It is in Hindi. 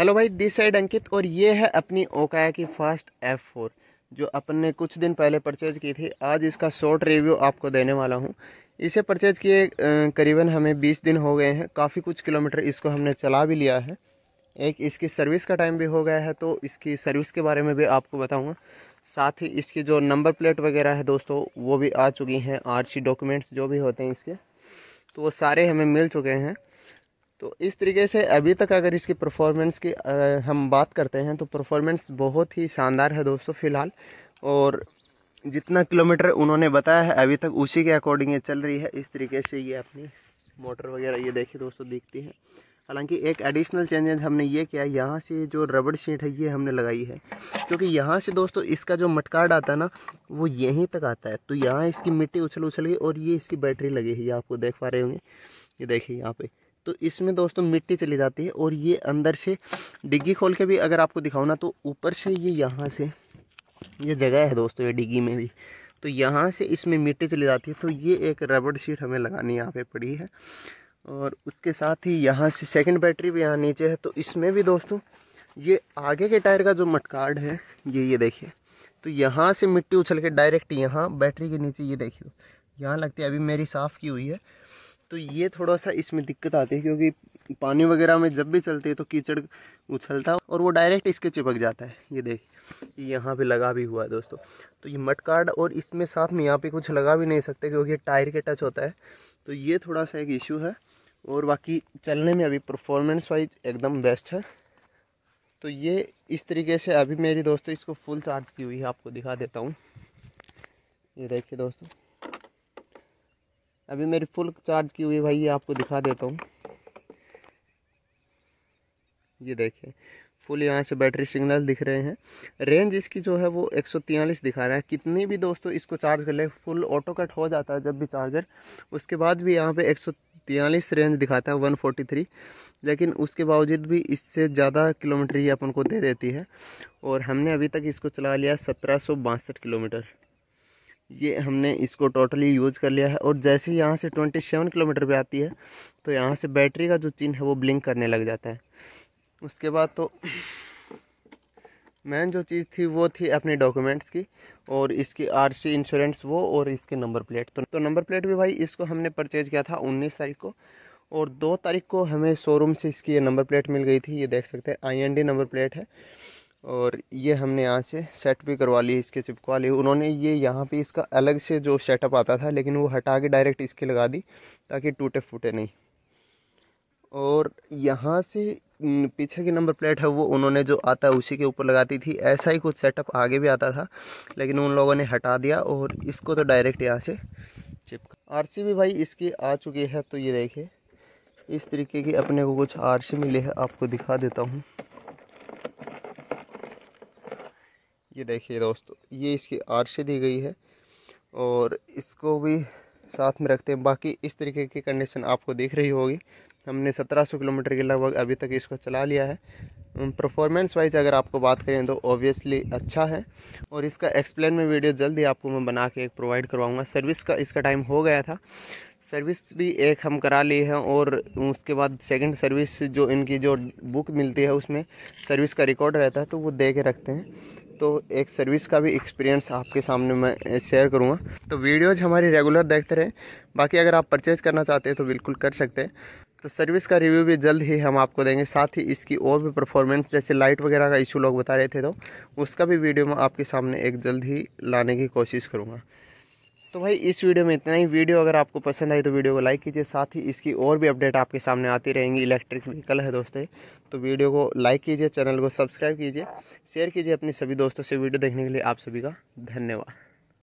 हेलो भाई दिस साइड अंकित और ये है अपनी ओकाया की फास्ट एफ फोर जो अपन ने कुछ दिन पहले परचेज़ की थी आज इसका शॉर्ट रिव्यू आपको देने वाला हूँ इसे परचेज़ किए करीबन हमें 20 दिन हो गए हैं काफ़ी कुछ किलोमीटर इसको हमने चला भी लिया है एक इसकी सर्विस का टाइम भी हो गया है तो इसकी सर्विस के बारे में भी आपको बताऊँगा साथ ही इसकी जो नंबर प्लेट वगैरह है दोस्तों वो भी आ चुकी हैं आर डॉक्यूमेंट्स जो भी होते हैं इसके तो वो सारे हमें मिल चुके हैं तो इस तरीके से अभी तक अगर इसकी परफॉर्मेंस की हम बात करते हैं तो परफॉर्मेंस बहुत ही शानदार है दोस्तों फ़िलहाल और जितना किलोमीटर उन्होंने बताया है अभी तक उसी के अकॉर्डिंग ये चल रही है इस तरीके से ये अपनी मोटर वगैरह ये देखिए दोस्तों दिखती है हालांकि एक एडिशनल चेंजेज हमने ये किया यहाँ से जो रबड़ शीट है ये हमने लगाई है क्योंकि यहाँ से दोस्तों इसका जो मटकार्ड आता है ना वो यहीं तक आता है तो यहाँ इसकी मिट्टी उछल उछल गई और ये इसकी बैटरी लगी है ये आपको देख पा रहे होंगे ये देखिए यहाँ पर तो इसमें दोस्तों मिट्टी चली जाती है और ये अंदर से डिग्गी खोल के भी अगर आपको दिखाओ ना तो ऊपर से ये यहाँ से ये जगह है दोस्तों ये डिग्गी में भी तो यहाँ से इसमें मिट्टी चली जाती है तो ये एक रबड़ शीट हमें लगानी यहाँ पे पड़ी है और उसके साथ ही यहाँ से सेकंड बैटरी भी यहाँ नीचे है तो इसमें भी दोस्तों ये आगे के टायर का जो मटकार्ड है ये ये देखिए तो यहाँ से मिट्टी उछल के डायरेक्ट यहाँ बैटरी के नीचे ये देखिए यहाँ लगती है अभी मेरी साफ़ की हुई है तो ये थोड़ा सा इसमें दिक्कत आती है क्योंकि पानी वगैरह में जब भी चलती है तो कीचड़ उछलता है और वो डायरेक्ट इसके चिपक जाता है ये देख यहाँ पे लगा भी हुआ है दोस्तों तो ये मट कार्ड और इसमें साथ में यहाँ पे कुछ लगा भी नहीं सकते क्योंकि टायर के टच होता है तो ये थोड़ा सा एक इशू है और बाकी चलने में अभी परफॉर्मेंस वाइज एकदम बेस्ट है तो ये इस तरीके से अभी मेरी दोस्तों इसको फुल चार्ज की हुई है आपको दिखा देता हूँ ये देखिए दोस्तों अभी मेरी फुल चार्ज की हुई भाई ये आपको दिखा देता हूँ ये देखिए फुल यहाँ से बैटरी सिग्नल दिख रहे हैं रेंज इसकी जो है वो एक दिखा रहा है कितनी भी दोस्तों इसको चार्ज कर ले फुल ऑटो कट हो जाता है जब भी चार्जर उसके बाद भी यहाँ पे एक रेंज दिखाता है 143 लेकिन उसके बावजूद भी इससे ज़्यादा किलोमीटर ही अपन को दे देती है और हमने अभी तक इसको चला लिया सत्रह किलोमीटर ये हमने इसको टोटली यूज़ कर लिया है और जैसे ही यहाँ से 27 किलोमीटर पे आती है तो यहाँ से बैटरी का जो चिन्ह है वो ब्लिंक करने लग जाता है उसके बाद तो मेन जो चीज़ थी वो थी अपने डॉक्यूमेंट्स की और इसकी आरसी इंश्योरेंस वो और इसके नंबर प्लेट तो, तो नंबर प्लेट भी भाई इसको हमने परचेज किया था उन्नीस तारीख को और दो तारीख को हमें शोरूम से इसकी ये नंबर प्लेट मिल गई थी ये देख सकते हैं डी नंबर प्लेट है और ये हमने यहाँ से सेट भी करवा ली इसके चिपकवा लिए उन्होंने ये यहाँ पे इसका अलग से जो सेटअप आता था लेकिन वो हटा के डायरेक्ट इसके लगा दी ताकि टूटे फूटे नहीं और यहाँ से पीछे की नंबर प्लेट है वो उन्होंने जो आता है उसी के ऊपर लगाती थी ऐसा ही कुछ सेटअप आगे भी आता था लेकिन उन लोगों ने हटा दिया और इसको तो डायरेक्ट यहाँ से चिपका आर भी भाई इसकी आ चुकी है तो ये देखिए इस तरीके की अपने को कुछ आरसी मिले है आपको दिखा देता हूँ ये देखिए दोस्तों ये इसकी आरसी दी गई है और इसको भी साथ में रखते हैं बाकी इस तरीके की कंडीशन आपको दिख रही होगी हमने 1700 किलोमीटर के लगभग अभी तक इसको चला लिया है परफॉर्मेंस वाइज अगर आपको बात करें तो ऑब्वियसली अच्छा है और इसका एक्सप्लेन में वीडियो जल्दी आपको मैं बना के एक प्रोवाइड करवाऊँगा सर्विस का इसका टाइम हो गया था सर्विस भी एक हम करा ली है और उसके बाद सेकंड सर्विस जो इनकी जो बुक मिलती है उसमें सर्विस का रिकॉर्ड रहता है तो वो दे के रखते हैं तो एक सर्विस का भी एक्सपीरियंस आपके सामने मैं शेयर करूँगा तो वीडियोज़ हमारी रेगुलर देखते रहें बाकी अगर आप परचेज़ करना चाहते हैं तो बिल्कुल कर सकते हैं तो सर्विस का रिव्यू भी जल्द ही हम आपको देंगे साथ ही इसकी और भी परफॉर्मेंस जैसे लाइट वगैरह का इशू लोग बता रहे थे तो उसका भी वीडियो मैं आपके सामने एक जल्द ही लाने की कोशिश करूँगा तो भाई इस वीडियो में इतना ही वीडियो अगर आपको पसंद आई तो वीडियो को लाइक कीजिए साथ ही इसकी और भी अपडेट आपके सामने आती रहेंगी इलेक्ट्रिक व्हीकल है दोस्तों तो वीडियो को लाइक कीजिए चैनल को सब्सक्राइब कीजिए शेयर कीजिए अपने सभी दोस्तों से वीडियो देखने के लिए आप सभी का धन्यवाद